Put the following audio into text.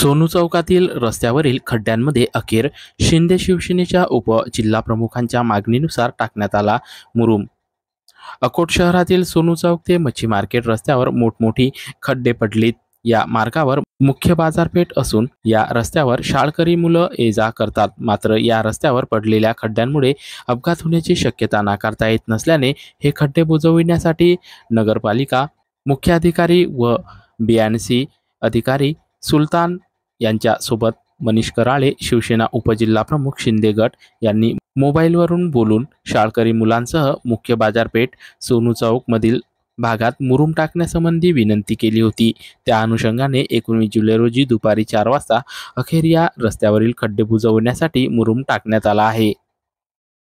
सोनू चौकातील रस्त्यावरील खड्ड्यांमध्ये अखेर शिंदे शिवसेनेच्या उपजिल्हाप्रमुखांच्या मागणीनुसार टाकण्यात आला मुरुम अकोट शहरातील सोनू चौक ते मच्छी मार्केट रस्त्यावर मोठमोठी खड्डे पडलीत या मार्गावर मुख्य बाजारपेठ असून या रस्त्यावर शाळकरी मुलं ये जा करतात मात्र या रस्त्यावर पडलेल्या खड्ड्यांमुळे अपघात होण्याची शक्यता नाकारता येत नसल्याने हे खड्डे बुजविण्यासाठी नगरपालिका मुख्याधिकारी व बी अधिकारी सुलतान यांच्यासोबत मनीष कराळे शिवसेना प्रमुख शिंदे गट यांनी मोबाईलवरून बोलून शाळकरी मुलांसह मुख्य बाजारपेठ सोनू चौकमधील भागात मुरुम टाकण्यासंबंधी विनंती केली होती त्या अनुषंगाने एकोणीस जुलै रोजी दुपारी चार वाजता अखेर या रस्त्यावरील खड्डे बुजवण्यासाठी मुरुम टाकण्यात आला आहे